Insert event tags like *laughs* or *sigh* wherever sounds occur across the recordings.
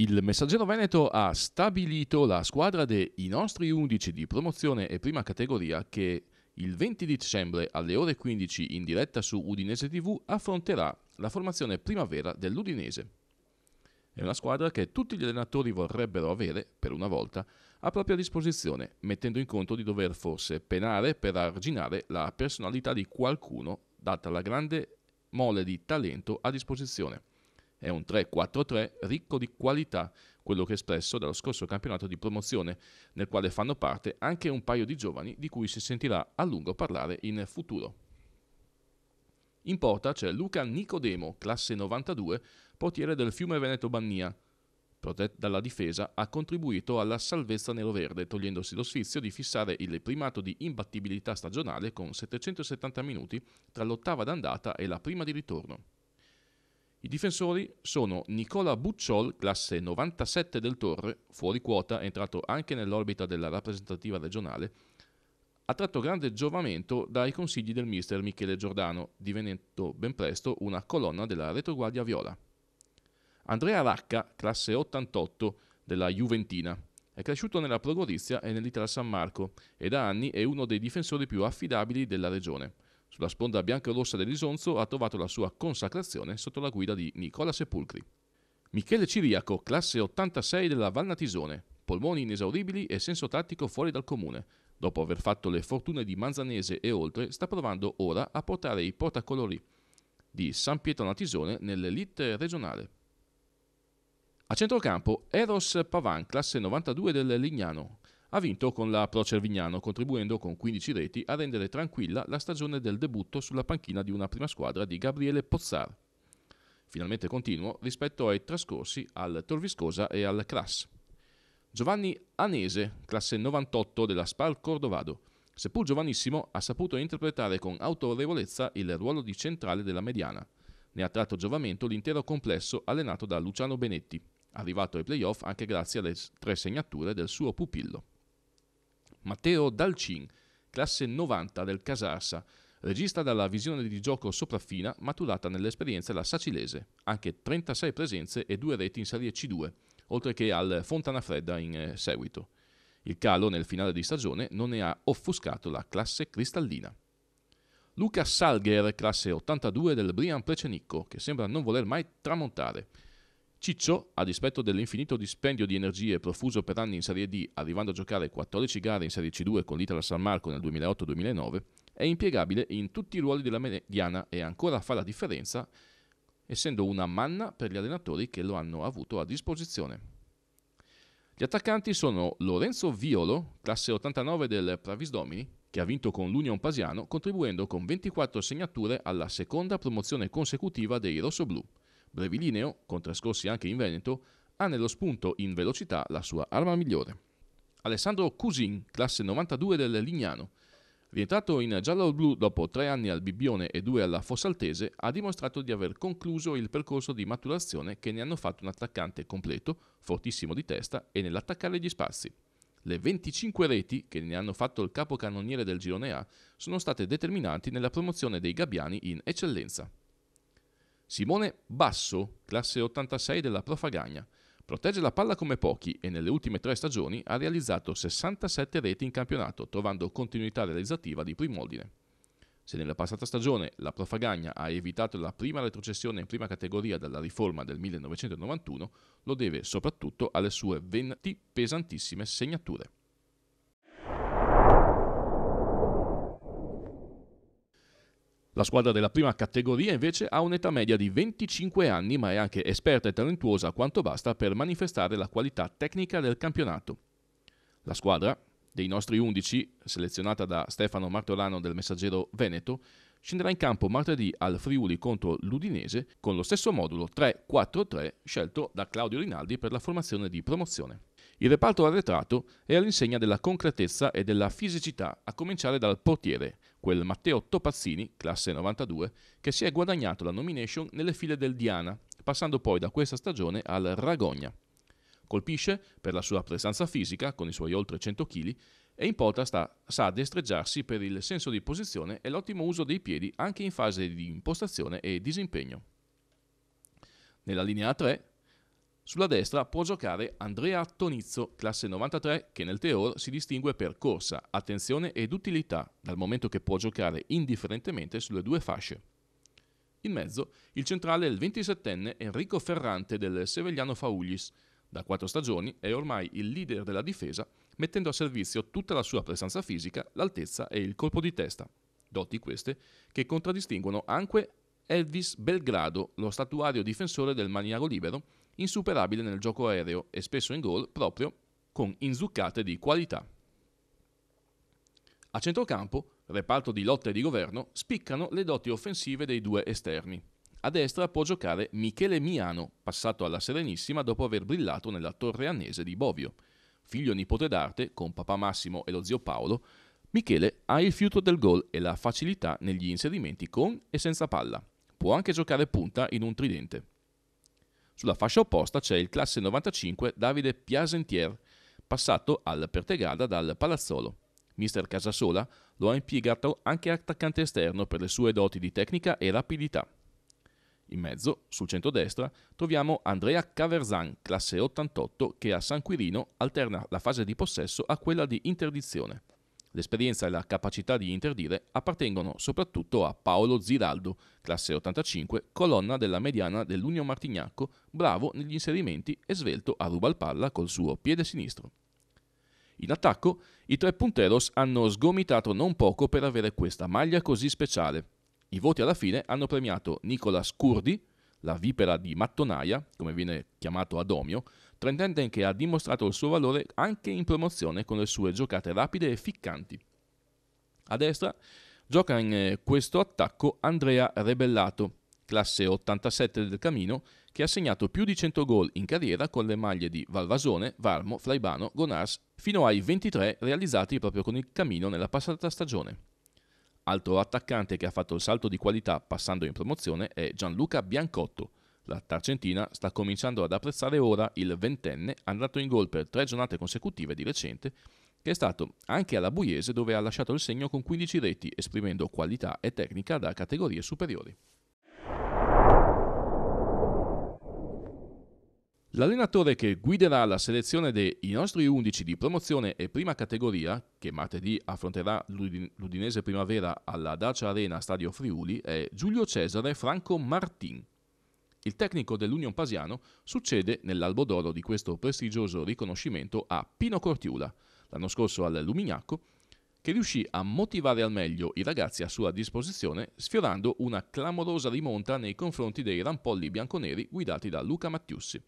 Il Messaggero Veneto ha stabilito la squadra dei nostri 11 di promozione e prima categoria che il 20 dicembre alle ore 15 in diretta su Udinese TV affronterà la formazione primavera dell'Udinese. È una squadra che tutti gli allenatori vorrebbero avere, per una volta, a propria disposizione, mettendo in conto di dover forse penare per arginare la personalità di qualcuno, data la grande mole di talento a disposizione. È un 3-4-3 ricco di qualità, quello che è espresso dallo scorso campionato di promozione, nel quale fanno parte anche un paio di giovani di cui si sentirà a lungo parlare in futuro. In porta c'è Luca Nicodemo, classe 92, portiere del Fiume Veneto Bannia. Protetto dalla difesa, ha contribuito alla salvezza neroverde, togliendosi lo sfizio di fissare il primato di imbattibilità stagionale con 770 minuti tra l'ottava d'andata e la prima di ritorno. I difensori sono Nicola Bucciol, classe 97 del Torre, fuori quota, entrato anche nell'orbita della rappresentativa regionale, ha tratto grande giovamento dai consigli del mister Michele Giordano, divenendo ben presto una colonna della retroguardia viola. Andrea Racca, classe 88 della Juventina, è cresciuto nella Progorizia e nell'Italia San Marco e da anni è uno dei difensori più affidabili della regione sulla sponda biancorossa dell'Isonzo ha trovato la sua consacrazione sotto la guida di Nicola Sepulcri. Michele Ciriaco, classe 86 della Valnatisone, polmoni inesauribili e senso tattico fuori dal comune. Dopo aver fatto le fortune di Manzanese e oltre, sta provando ora a portare i portacolori di San Pietro Natisone nell'elite regionale. A centrocampo Eros Pavan, classe 92 del Lignano, ha vinto con la Pro Cervignano, contribuendo con 15 reti a rendere tranquilla la stagione del debutto sulla panchina di una prima squadra di Gabriele Pozzar. Finalmente continuo rispetto ai trascorsi al Torviscosa e al Crass. Giovanni Anese, classe 98 della Spal Cordovado. Seppur giovanissimo, ha saputo interpretare con autorevolezza il ruolo di centrale della mediana. Ne ha tratto giovamento l'intero complesso allenato da Luciano Benetti, arrivato ai playoff anche grazie alle tre segnature del suo pupillo. Matteo Dalcin, classe 90 del Casarsa, regista dalla visione di gioco sopraffina maturata nell'esperienza la Sacilese, anche 36 presenze e due reti in Serie C2, oltre che al Fontana Fredda in eh, seguito. Il calo nel finale di stagione non ne ha offuscato la classe cristallina. Luca Salger, classe 82 del Brian Precenicco, che sembra non voler mai tramontare. Ciccio, a dispetto dell'infinito dispendio di energie profuso per anni in Serie D, arrivando a giocare 14 gare in Serie C2 con l'Italia San Marco nel 2008-2009, è impiegabile in tutti i ruoli della mediana e ancora fa la differenza, essendo una manna per gli allenatori che lo hanno avuto a disposizione. Gli attaccanti sono Lorenzo Violo, classe 89 del Pravisdomini, che ha vinto con l'Union Pasiano, contribuendo con 24 segnature alla seconda promozione consecutiva dei rossoblù. Brevilineo, trascorsi anche in Veneto, ha nello spunto in velocità la sua arma migliore. Alessandro Cusin, classe 92 del Lignano, rientrato in giallo-blu dopo tre anni al Bibbione e due alla Fossaltese, ha dimostrato di aver concluso il percorso di maturazione che ne hanno fatto un attaccante completo, fortissimo di testa e nell'attaccare gli spazi. Le 25 reti che ne hanno fatto il capocannoniere del girone A sono state determinanti nella promozione dei gabbiani in eccellenza. Simone Basso, classe 86 della Profagagna. Protegge la palla come pochi e nelle ultime tre stagioni ha realizzato 67 reti in campionato, trovando continuità realizzativa di primo ordine. Se nella passata stagione la Profagagna ha evitato la prima retrocessione in prima categoria dalla riforma del 1991, lo deve soprattutto alle sue 20 pesantissime segnature. La squadra della prima categoria invece ha un'età media di 25 anni ma è anche esperta e talentuosa quanto basta per manifestare la qualità tecnica del campionato. La squadra, dei nostri 11, selezionata da Stefano Martolano del Messaggero Veneto, scenderà in campo martedì al Friuli contro l'Udinese con lo stesso modulo 3-4-3 scelto da Claudio Rinaldi per la formazione di promozione. Il reparto arretrato è all'insegna della concretezza e della fisicità, a cominciare dal portiere, quel Matteo Topazzini, classe 92, che si è guadagnato la nomination nelle file del Diana, passando poi da questa stagione al Ragogna. Colpisce per la sua presenza fisica, con i suoi oltre 100 kg, e in porta sta, sa destreggiarsi per il senso di posizione e l'ottimo uso dei piedi anche in fase di impostazione e disimpegno. Nella linea 3 sulla destra può giocare Andrea Tonizzo, classe 93, che nel Teor si distingue per corsa, attenzione ed utilità, dal momento che può giocare indifferentemente sulle due fasce. In mezzo, il centrale è il 27enne Enrico Ferrante del Sevegliano Fauglis. Da quattro stagioni è ormai il leader della difesa mettendo a servizio tutta la sua presenza fisica, l'altezza e il colpo di testa. Doti queste che contraddistinguono anche Elvis Belgrado, lo statuario difensore del maniaco libero, insuperabile nel gioco aereo e spesso in gol proprio con inzuccate di qualità. A centrocampo, reparto di lotta e di governo, spiccano le doti offensive dei due esterni. A destra può giocare Michele Miano, passato alla Serenissima dopo aver brillato nella Torre Annese di Bovio figlio nipote d'arte, con papà Massimo e lo zio Paolo, Michele ha il fiuto del gol e la facilità negli inserimenti con e senza palla. Può anche giocare punta in un tridente. Sulla fascia opposta c'è il classe 95 Davide Piasentier, passato al Pertegada dal Palazzolo. Mister Casasola lo ha impiegato anche attaccante esterno per le sue doti di tecnica e rapidità. In mezzo, sul centro-destra, troviamo Andrea Caverzan, classe 88, che a San Quirino alterna la fase di possesso a quella di interdizione. L'esperienza e la capacità di interdire appartengono soprattutto a Paolo Ziraldo, classe 85, colonna della mediana dell'Union Martignacco, bravo negli inserimenti e svelto a rubalpalla col suo piede sinistro. In attacco, i tre punteros hanno sgomitato non poco per avere questa maglia così speciale, i voti alla fine hanno premiato Nicola Scurdi, la vipera di Mattonaia, come viene chiamato Adomio, trentenne che ha dimostrato il suo valore anche in promozione con le sue giocate rapide e ficcanti. A destra gioca in eh, questo attacco Andrea Rebellato, classe 87 del Camino, che ha segnato più di 100 gol in carriera con le maglie di Valvasone, Varmo, Flaibano, Gonars, fino ai 23 realizzati proprio con il Camino nella passata stagione. Altro attaccante che ha fatto il salto di qualità passando in promozione è Gianluca Biancotto. La Tarcentina sta cominciando ad apprezzare ora il ventenne andato in gol per tre giornate consecutive di recente, che è stato anche alla Buiese dove ha lasciato il segno con 15 reti, esprimendo qualità e tecnica da categorie superiori. L'allenatore che guiderà la selezione dei nostri 11 di promozione e prima categoria, che martedì affronterà l'Udinese Primavera alla Dacia Arena Stadio Friuli, è Giulio Cesare Franco Martin. Il tecnico dell'Union Pasiano succede nell'albo d'oro di questo prestigioso riconoscimento a Pino Cortiula, l'anno scorso al Lumignacco, che riuscì a motivare al meglio i ragazzi a sua disposizione sfiorando una clamorosa rimonta nei confronti dei rampolli bianconeri guidati da Luca Mattiussi.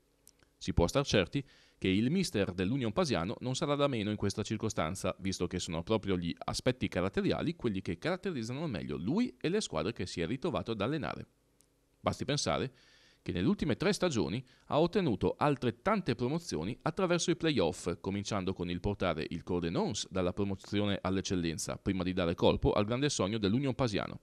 Si può star certi che il mister dell'Union Pasiano non sarà da meno in questa circostanza, visto che sono proprio gli aspetti caratteriali quelli che caratterizzano meglio lui e le squadre che si è ritrovato ad allenare. Basti pensare che nelle ultime tre stagioni ha ottenuto altrettante promozioni attraverso i playoff, cominciando con il portare il Cordenons dalla promozione all'eccellenza, prima di dare colpo al grande sogno dell'Union Pasiano,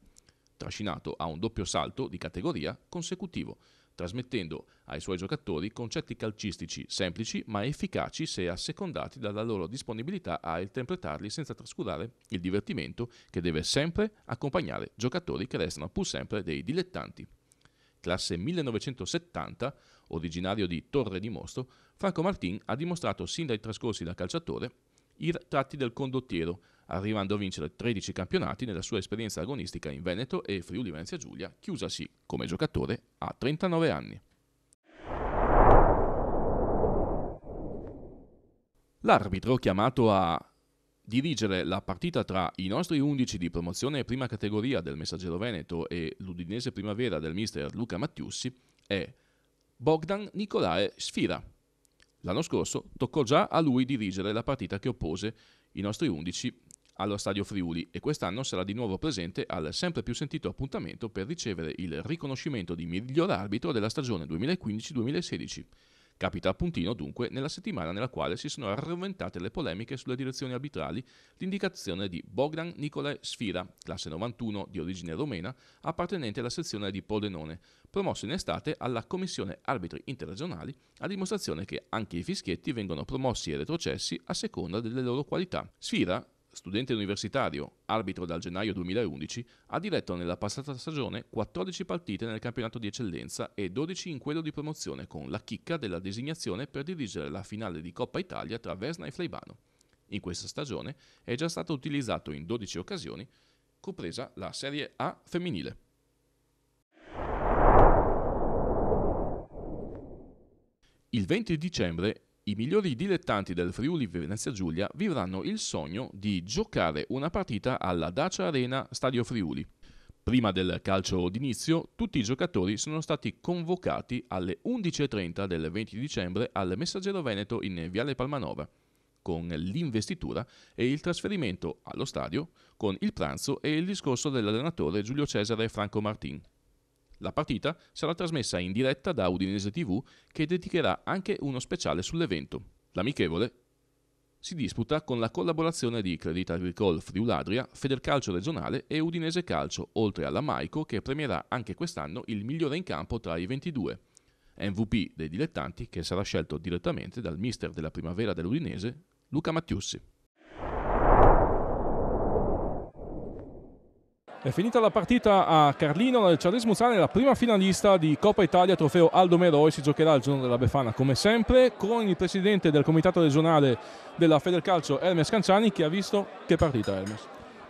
trascinato a un doppio salto di categoria consecutivo, trasmettendo ai suoi giocatori concetti calcistici semplici ma efficaci se assecondati dalla loro disponibilità a interpretarli senza trascurare il divertimento che deve sempre accompagnare giocatori che restano pur sempre dei dilettanti. Classe 1970, originario di Torre di Mosto, Franco Martin ha dimostrato sin dai trascorsi da calciatore i tratti del condottiero, arrivando a vincere 13 campionati nella sua esperienza agonistica in Veneto e Friuli Venezia Giulia, chiusasi come giocatore a 39 anni. L'arbitro chiamato a dirigere la partita tra i nostri 11 di promozione prima categoria del Messaggero Veneto e l'Udinese Primavera del mister Luca Mattiussi è Bogdan Nicolae Sfira. L'anno scorso toccò già a lui dirigere la partita che oppose i nostri 11 allo Stadio Friuli e quest'anno sarà di nuovo presente al sempre più sentito appuntamento per ricevere il riconoscimento di miglior arbitro della stagione 2015-2016. Capita a puntino dunque nella settimana nella quale si sono arroventate le polemiche sulle direzioni arbitrali l'indicazione di Bogdan Nicolae Sfira, classe 91 di origine romena, appartenente alla sezione di Pordenone, promosso in estate alla Commissione Arbitri Interregionali, a dimostrazione che anche i fischietti vengono promossi e retrocessi a seconda delle loro qualità. Sfira studente universitario, arbitro dal gennaio 2011, ha diretto nella passata stagione 14 partite nel campionato di eccellenza e 12 in quello di promozione con la chicca della designazione per dirigere la finale di Coppa Italia tra Vesna e Fleibano. In questa stagione è già stato utilizzato in 12 occasioni, compresa la Serie A femminile. Il 20 dicembre i migliori dilettanti del Friuli Venezia Giulia vivranno il sogno di giocare una partita alla Dacia Arena Stadio Friuli. Prima del calcio d'inizio, tutti i giocatori sono stati convocati alle 11.30 del 20 dicembre al Messaggero Veneto in Viale Palmanova, con l'investitura e il trasferimento allo stadio, con il pranzo e il discorso dell'allenatore Giulio Cesare Franco Martin. La partita sarà trasmessa in diretta da Udinese TV che dedicherà anche uno speciale sull'evento. L'amichevole si disputa con la collaborazione di Credit Agricole Friuladria, Federcalcio regionale e Udinese Calcio, oltre alla Maico che premierà anche quest'anno il migliore in campo tra i 22. MVP dei dilettanti che sarà scelto direttamente dal mister della primavera dell'Udinese, Luca Mattiussi. È finita la partita a Carlino, la Ciales Muzzane è la prima finalista di Coppa Italia trofeo Aldo Meroi, si giocherà il giorno della Befana come sempre con il presidente del comitato regionale della Federcalcio Hermes Canciani che ha visto che partita Hermes.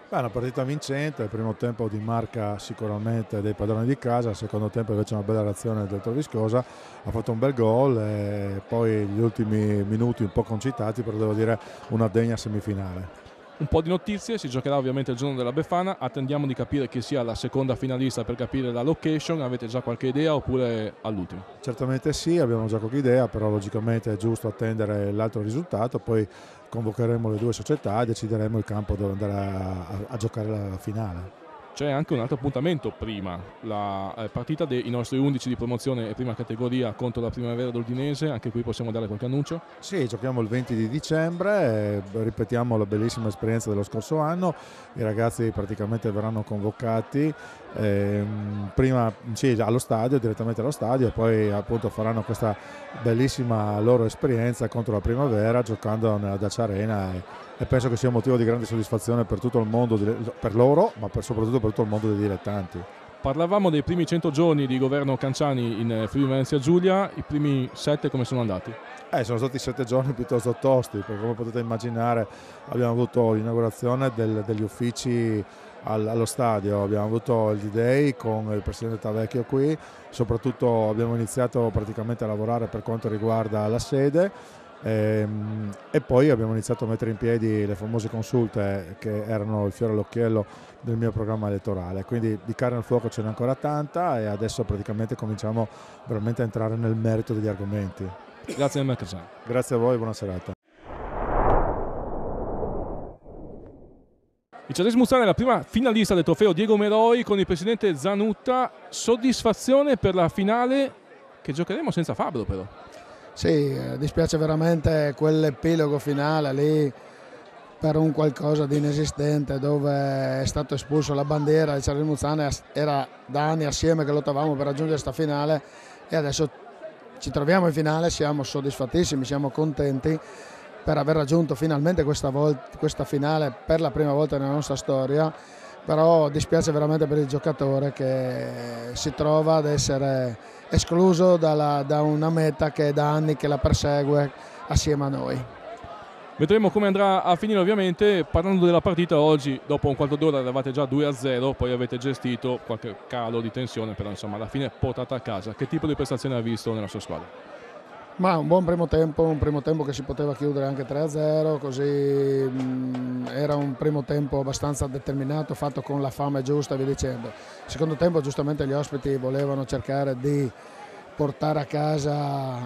Beh, una partita vincente, il primo tempo di marca sicuramente dei padroni di casa, il secondo tempo invece una bella reazione del Torviscosa, ha fatto un bel gol e poi gli ultimi minuti un po' concitati, però devo dire una degna semifinale. Un po' di notizie, si giocherà ovviamente il giorno della Befana, attendiamo di capire chi sia la seconda finalista per capire la location, avete già qualche idea oppure all'ultimo? Certamente sì, abbiamo già qualche idea, però logicamente è giusto attendere l'altro risultato, poi convocheremo le due società e decideremo il campo dove andare a, a, a giocare la finale c'è anche un altro appuntamento prima, la eh, partita dei nostri 11 di promozione e prima categoria contro la Primavera d'Ordinese, anche qui possiamo dare qualche annuncio? Sì, giochiamo il 20 di dicembre, eh, ripetiamo la bellissima esperienza dello scorso anno, i ragazzi praticamente verranno convocati ehm, prima sì, allo stadio, direttamente allo stadio e poi appunto faranno questa bellissima loro esperienza contro la Primavera giocando nella Dacia Arena. E, e penso che sia un motivo di grande soddisfazione per tutto il mondo, per loro, ma per, soprattutto per tutto il mondo dei dilettanti. Parlavamo dei primi 100 giorni di governo Canciani in eh, Friuli Venezia Giulia, i primi 7 come sono andati? Eh, sono stati 7 giorni piuttosto tosti, perché come potete immaginare abbiamo avuto l'inaugurazione del, degli uffici allo stadio. Abbiamo avuto il D-Day con il presidente Tavecchio qui, soprattutto abbiamo iniziato praticamente a lavorare per quanto riguarda la sede e, ehm, e, poi abbiamo iniziato a mettere in piedi le famose consulte che erano il fiore all'occhiello del mio programma elettorale. Quindi di carne al fuoco ce n'è ancora tanta e adesso praticamente cominciamo veramente a entrare nel merito degli argomenti. Grazie a me, Cassano. Grazie a voi, buona serata. Il Ceresimo Muzzane è la prima finalista del trofeo Diego Meroi con il presidente Zanutta. Soddisfazione per la finale che giocheremo senza Fabio però. Sì, eh, dispiace veramente quell'epilogo finale lì per un qualcosa di inesistente dove è stato espulso la bandiera di Charlie Muzzane, era da anni assieme che lottavamo per raggiungere questa finale e adesso ci troviamo in finale, siamo soddisfattissimi, siamo contenti per aver raggiunto finalmente questa, volta, questa finale per la prima volta nella nostra storia però dispiace veramente per il giocatore che si trova ad essere escluso dalla, da una meta che è da anni che la persegue assieme a noi. Vedremo come andrà a finire ovviamente, parlando della partita oggi, dopo un quarto d'ora eravate già 2-0, poi avete gestito qualche calo di tensione, però insomma alla fine portata a casa. Che tipo di prestazione ha visto nella sua squadra? Ma un buon primo tempo, un primo tempo che si poteva chiudere anche 3-0, così mh, mm, era un primo tempo abbastanza determinato, fatto con la fame giusta, vi dicendo. Secondo tempo giustamente gli ospiti volevano cercare di portare a casa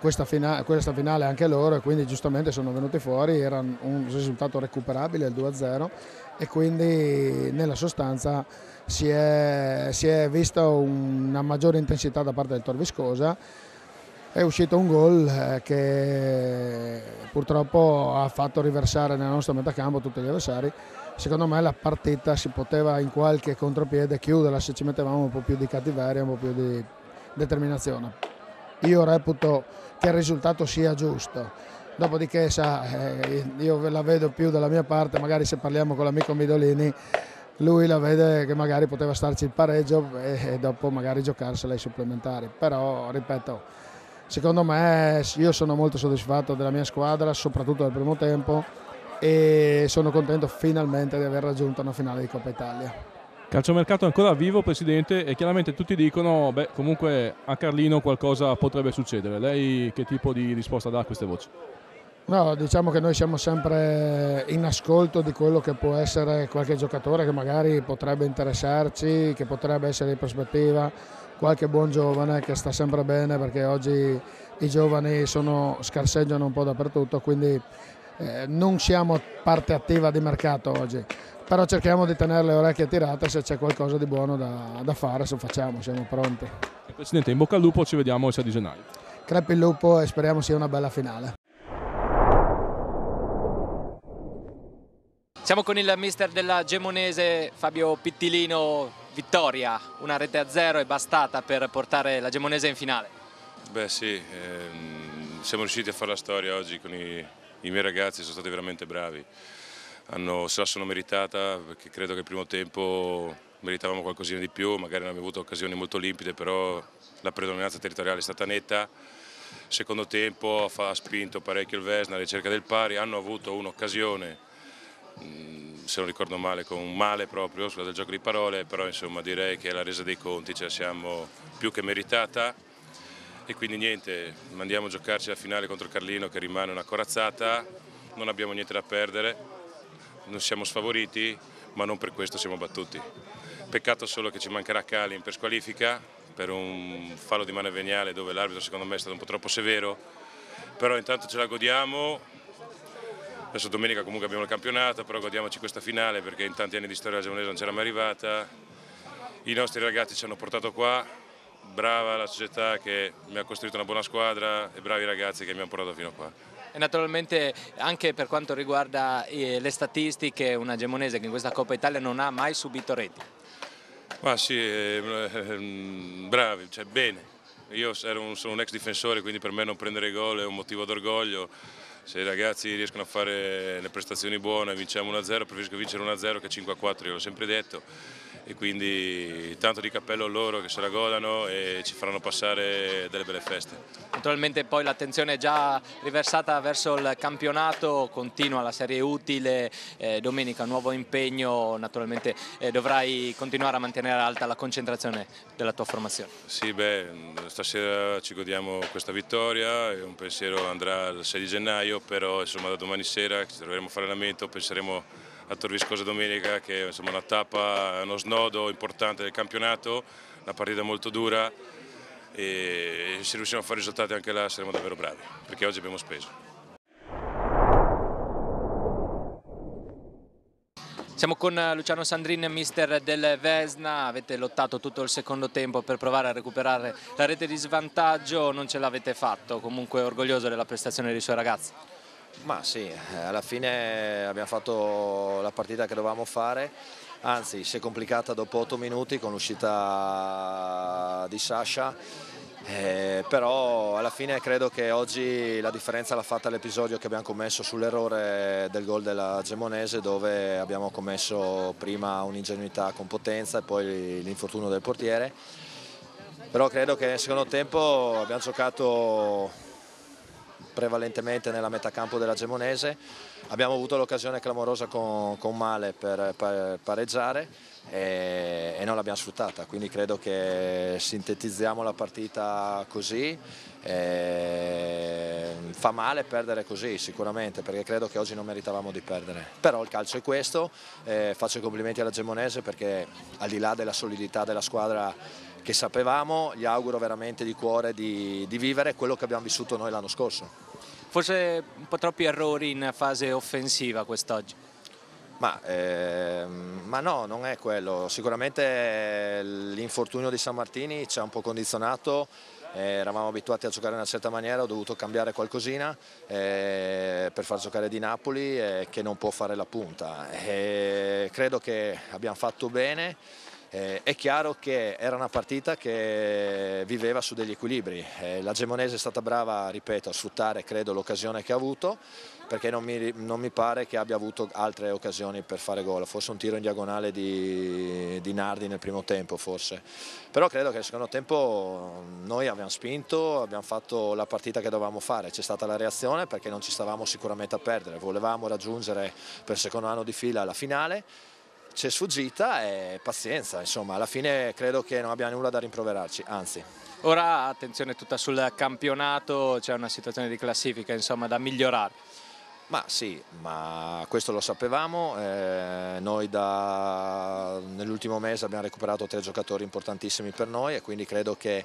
questa, fina questa finale anche loro e quindi giustamente sono venuti fuori, era un risultato recuperabile il 2-0 e quindi nella sostanza si è, si è vista una maggiore intensità da parte del Tor Viscosa è uscito un gol eh, che purtroppo ha fatto riversare nella nostra metacampo tutti gli avversari. Secondo me la partita si poteva in qualche contropiede chiuderla se ci mettevamo un po' più di cattiveria, un po' più di determinazione. Io reputo che il risultato sia giusto. Dopodiché, sa, eh, io la vedo più dalla mia parte, magari se parliamo con l'amico Midolini, lui la vede che magari poteva starci il pareggio e dopo magari giocarsela ai supplementari. Però, ripeto, Secondo me io sono molto soddisfatto della mia squadra, soprattutto del primo tempo e sono contento finalmente di aver raggiunto una finale di Coppa Italia. Calciomercato ancora vivo Presidente e chiaramente tutti dicono beh comunque a Carlino qualcosa potrebbe succedere. Lei che tipo di risposta dà a queste voci? No, diciamo che noi siamo sempre in ascolto di quello che può essere qualche giocatore che magari potrebbe interessarci, che potrebbe essere in prospettiva qualche buon giovane che sta sempre bene perché oggi i giovani sono, scarseggiano un po' dappertutto, quindi eh, non siamo parte attiva di mercato oggi, però cerchiamo di tenere le orecchie tirate, se c'è qualcosa di buono da, da fare, se lo facciamo, siamo pronti. Eh, Presidente, in bocca al lupo, ci vediamo il 6 gennaio. Crepi il lupo e speriamo sia una bella finale. Siamo con il mister della Gemonese Fabio Pittilino, vittoria, una rete a zero è bastata per portare la Gemonese in finale? Beh sì, ehm, siamo riusciti a fare la storia oggi con i, i miei ragazzi, sono stati veramente bravi, Hanno, se la sono meritata perché credo che il primo tempo meritavamo qualcosina di più, magari non abbiamo avuto occasioni molto limpide, però la predominanza territoriale è stata netta, secondo tempo ha spinto parecchio il Vesna alla ricerca del pari, hanno avuto un'occasione Mm, se non ricordo male, con un male proprio, scusa del gioco di parole, però insomma direi che la resa dei conti ce la siamo più che meritata e quindi niente, mandiamo a giocarci la finale contro Carlino che rimane una corazzata, non abbiamo niente da perdere, non siamo sfavoriti, ma non per questo siamo battuti. Peccato solo che ci mancherà Calin per squalifica, per un fallo di mano veniale dove l'arbitro secondo me è stato un po' troppo severo, però intanto ce la godiamo, Adesso domenica comunque abbiamo il campionato, però godiamoci questa finale perché in tanti anni di storia la giovanese non c'era mai arrivata. I nostri ragazzi ci hanno portato qua, brava la società che mi ha costruito una buona squadra e bravi i ragazzi che mi hanno portato fino a qua. E naturalmente anche per quanto riguarda eh, le statistiche, una gemonese che in questa Coppa Italia non ha mai subito reti. Ma sì, eh, ehm, bravi, cioè bene. Io sono un ex difensore, quindi per me non prendere gol è un motivo d'orgoglio se i ragazzi riescono a fare le prestazioni buone, vinciamo 1-0, preferisco vincere 1-0 che 5-4, io l'ho sempre detto e quindi tanto di cappello a loro che se la godano e ci faranno passare delle belle feste. Naturalmente poi l'attenzione è già riversata verso il campionato, continua la serie utile, eh, domenica nuovo impegno, naturalmente eh, dovrai continuare a mantenere alta la concentrazione della tua formazione. Sì, beh, stasera ci godiamo questa vittoria, un pensiero andrà il 6 di gennaio, però insomma da domani sera ci troveremo a fare allenamento, penseremo a Torviscosa domenica che è una tappa, uno snodo importante del campionato, una partita molto dura e se riusciamo a fare risultati anche là saremo davvero bravi perché oggi abbiamo speso. Siamo con eh, Luciano Sandrin, mister del Vesna, avete lottato tutto il secondo tempo per provare a recuperare la rete di svantaggio, non ce l'avete fatto, comunque orgoglioso della prestazione dei suoi ragazzi. Ma sì, eh, alla fine abbiamo fatto la partita che dovevamo fare, anzi si è complicata dopo 8 minuti con l'uscita di Sasha, eh, però alla fine credo che oggi la differenza l'ha fatta l'episodio che abbiamo commesso sull'errore del gol della Gemonese dove abbiamo commesso prima un'ingenuità con potenza e poi l'infortunio del portiere, però credo che nel secondo tempo abbiamo giocato prevalentemente nella metà campo della Gemonese. Abbiamo avuto l'occasione clamorosa con, con, Male per, per pareggiare e, e non l'abbiamo sfruttata, quindi credo che sintetizziamo la partita così. E, fa male perdere così sicuramente perché credo che oggi non meritavamo di perdere però il calcio è questo faccio i complimenti alla Gemonese perché al di là della solidità della squadra che sapevamo, gli auguro veramente di cuore di, di vivere quello che abbiamo vissuto noi l'anno scorso. Forse un po' troppi errori in fase offensiva quest'oggi. Ma, eh, ma, no, non è quello. Sicuramente eh, l'infortunio di San Martini ci ha un po' condizionato. Eh, eravamo abituati a giocare in una certa maniera, ho dovuto cambiare qualcosina eh, per far giocare di Napoli eh, che non può fare la punta. Eh, credo che abbiamo fatto bene. Eh, è chiaro che era una partita che viveva su degli equilibri, eh, la Gemonese è stata brava ripeto, a sfruttare l'occasione che ha avuto perché non mi, non mi, pare che abbia avuto altre occasioni per fare gol, forse un tiro in diagonale di, di Nardi nel primo tempo forse, però credo che nel secondo tempo noi abbiamo spinto, abbiamo fatto la partita che dovevamo fare, c'è stata la reazione perché non ci stavamo sicuramente a perdere, volevamo raggiungere per il secondo anno di fila la finale c'è sfuggita e pazienza, insomma alla fine credo che non abbia nulla da rimproverarci, anzi. Ora attenzione tutta sul campionato, c'è una situazione di classifica insomma, da migliorare. Ma sì, ma questo lo sapevamo, eh, noi nell'ultimo mese abbiamo recuperato tre giocatori importantissimi per noi e quindi credo che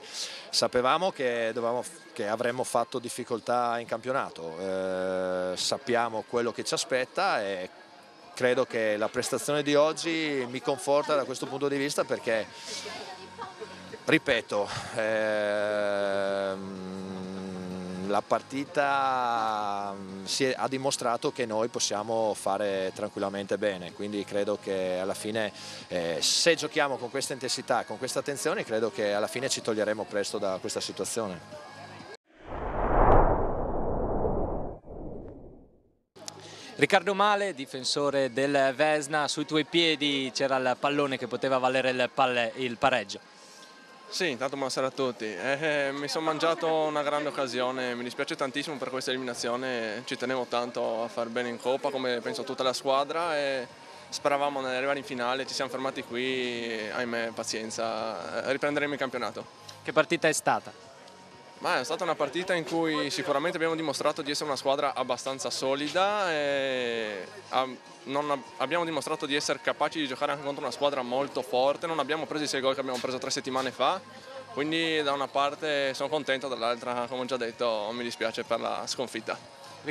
sapevamo che, dovevamo, che avremmo fatto difficoltà in campionato, eh, sappiamo quello che ci aspetta e credo che la prestazione di oggi mi conforta da questo punto di vista perché, ripeto, ehm, la partita mm, è, ha dimostrato che noi possiamo fare tranquillamente bene, quindi credo che alla fine eh, se giochiamo con questa intensità, con questa attenzione, credo che alla fine ci toglieremo presto da questa situazione. Riccardo Male, difensore del Vesna, sui tuoi piedi c'era il pallone che poteva valere il, palle, il pareggio. Sì, intanto buonasera a tutti. Eh, eh mi sono mangiato una grande occasione, mi dispiace tantissimo per questa eliminazione, ci tenevo tanto a far bene in Coppa come penso tutta la squadra e speravamo di arrivare in finale, ci siamo fermati qui, ahimè pazienza, eh, riprenderemo il campionato. Che partita è stata? Ma è stata una partita in cui sicuramente abbiamo dimostrato di essere una squadra abbastanza solida e abbiamo dimostrato di essere capaci di giocare anche contro una squadra molto forte, non abbiamo preso i 6 gol che abbiamo preso tre settimane fa, quindi da una parte sono contento, dall'altra come ho già detto mi dispiace per la sconfitta.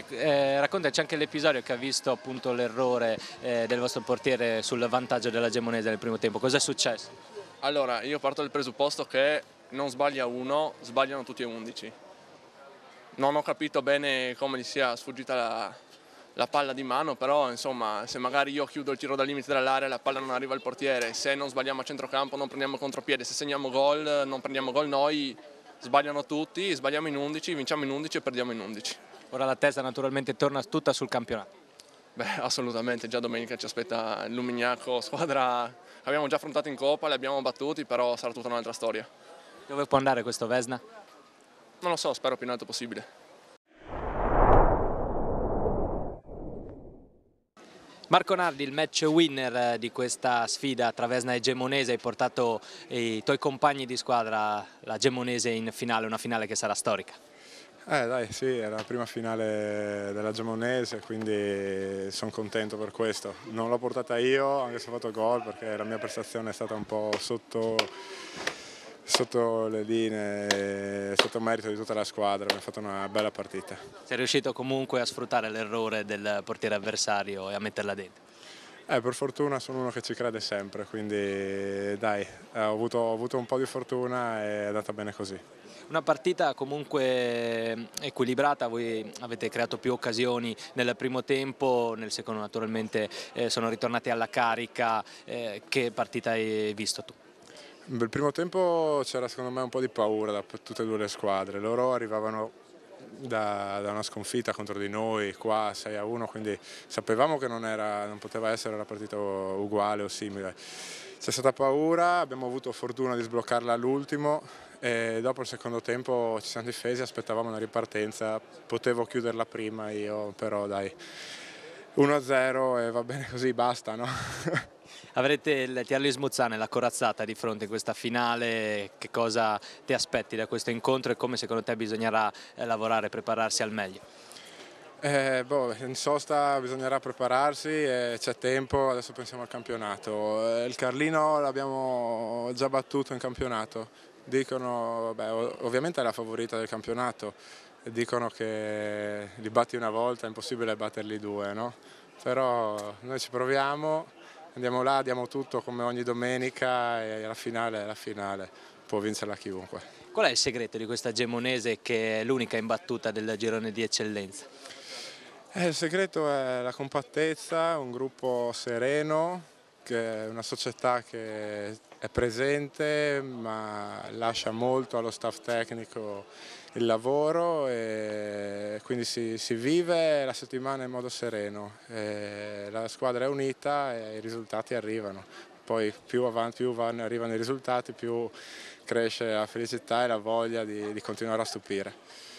Eh, raccontaci anche l'episodio che ha visto appunto l'errore eh, del vostro portiere sul vantaggio della Gemonese nel primo tempo, cosa è successo? Allora, io parto dal presupposto che non sbaglia uno, sbagliano tutti e undici. Non ho capito bene come gli sia sfuggita la, la palla di mano, però insomma se magari io chiudo il tiro dal limite dell'area la palla non arriva al portiere, se non sbagliamo a centrocampo non prendiamo contropiede, se segniamo gol non prendiamo gol noi, sbagliano tutti, sbagliamo in 11, vinciamo in 11 e perdiamo in 11. Ora la testa naturalmente torna tutta sul campionato. Beh, assolutamente, già domenica ci aspetta il Lumignaco, squadra che abbiamo già affrontato in Coppa, le abbiamo battuti, però sarà tutta un'altra storia. Dove può andare questo Vesna? Non lo so, spero più in alto possibile. Marco Nardi, il match winner eh, di questa sfida tra Vesna e Gemonese, hai portato i tuoi compagni di squadra, la Gemonese, in finale, una finale che sarà storica. Eh dai, sì, era la prima finale della Gemonese, quindi sono contento per questo. Non l'ho portata io, anche se ho fatto gol, perché la mia prestazione è stata un po' sotto sotto le linee, sotto stato merito di tutta la squadra, abbiamo fatto una bella partita. Sei riuscito comunque a sfruttare l'errore del portiere avversario e a metterla dentro? Eh, per fortuna sono uno che ci crede sempre, quindi dai, eh, ho avuto, ho avuto un po' di fortuna e è andata bene così. Una partita comunque eh, equilibrata, voi avete creato più occasioni nel primo tempo, nel secondo naturalmente eh, sono ritornati alla carica, eh, che partita hai visto tu? Nel primo tempo c'era secondo me un po' di paura da tutte e due le squadre, loro arrivavano da, da, una sconfitta contro di noi qua 6 a 1 quindi sapevamo che non, era, non poteva essere una partita uguale o simile c'è stata paura, abbiamo avuto fortuna di sbloccarla all'ultimo e dopo il secondo tempo ci siamo difesi, aspettavamo una ripartenza potevo chiuderla prima io però dai 1-0 e va bene così, basta. No? *laughs* Avrete il Tiarli Smuzzane, la corazzata di fronte a questa finale, che cosa ti aspetti da questo incontro e come secondo te bisognerà eh, lavorare, prepararsi al meglio? Eh, boh, in sosta bisognerà prepararsi, c'è tempo, adesso pensiamo al campionato. Eh, il Carlino l'abbiamo già battuto in campionato, dicono, beh, ovviamente è la favorita del campionato, dicono che li batti una volta è impossibile batterli due, no? però noi ci proviamo, andiamo là, diamo tutto come ogni domenica e la finale è la finale, può vincerla chiunque. Qual è il segreto di questa gemonese che è l'unica imbattuta del girone di eccellenza? Eh, il segreto è la compattezza, un gruppo sereno, una società che è presente ma lascia molto allo staff tecnico il lavoro e quindi si, si vive la settimana in modo sereno, la squadra è unita e i risultati arrivano, poi più, avanti, più vanno, arrivano i risultati più cresce la felicità e la voglia di, di continuare a stupire.